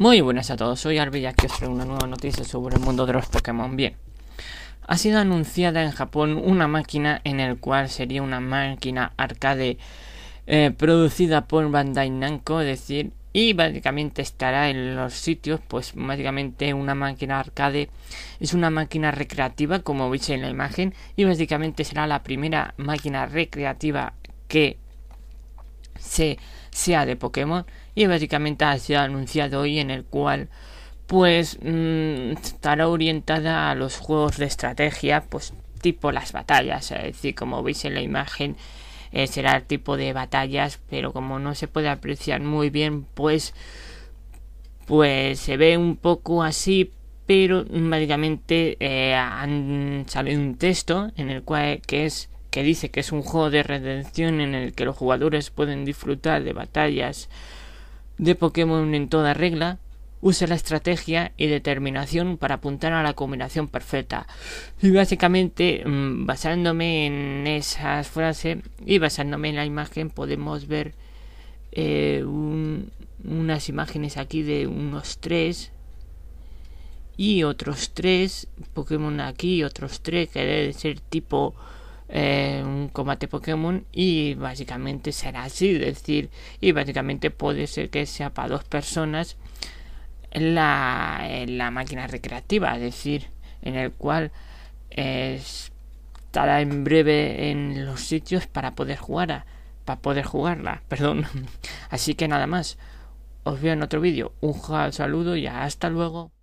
Muy buenas a todos, soy Arby y aquí os traigo una nueva noticia sobre el mundo de los Pokémon. Bien, ha sido anunciada en Japón una máquina en el cual sería una máquina arcade eh, producida por Bandai Namco, es decir, y básicamente estará en los sitios, pues básicamente una máquina arcade es una máquina recreativa como veis en la imagen y básicamente será la primera máquina recreativa que se sea de Pokémon y básicamente ha sido anunciado hoy en el cual pues mm, estará orientada a los juegos de estrategia pues tipo las batallas es decir como veis en la imagen eh, será el tipo de batallas pero como no se puede apreciar muy bien pues pues se ve un poco así pero básicamente eh, han salido un texto en el cual que es que dice que es un juego de redención en el que los jugadores pueden disfrutar de batallas de Pokémon en toda regla, usa la estrategia y determinación para apuntar a la combinación perfecta. Y básicamente, mm, basándome en esas frase y basándome en la imagen, podemos ver eh, unas imágenes aquí de unos tres y otros tres Pokémon aquí, otros tres que deben ser tipo eh, un combate Pokémon y básicamente será así, decir, y básicamente puede ser que sea para dos personas la, la máquina recreativa, es decir, en el cual es, estará en breve en los sitios para poder jugar a, para poder jugarla, perdón. Así que nada más. Os veo en otro vídeo. Un saludo y hasta luego.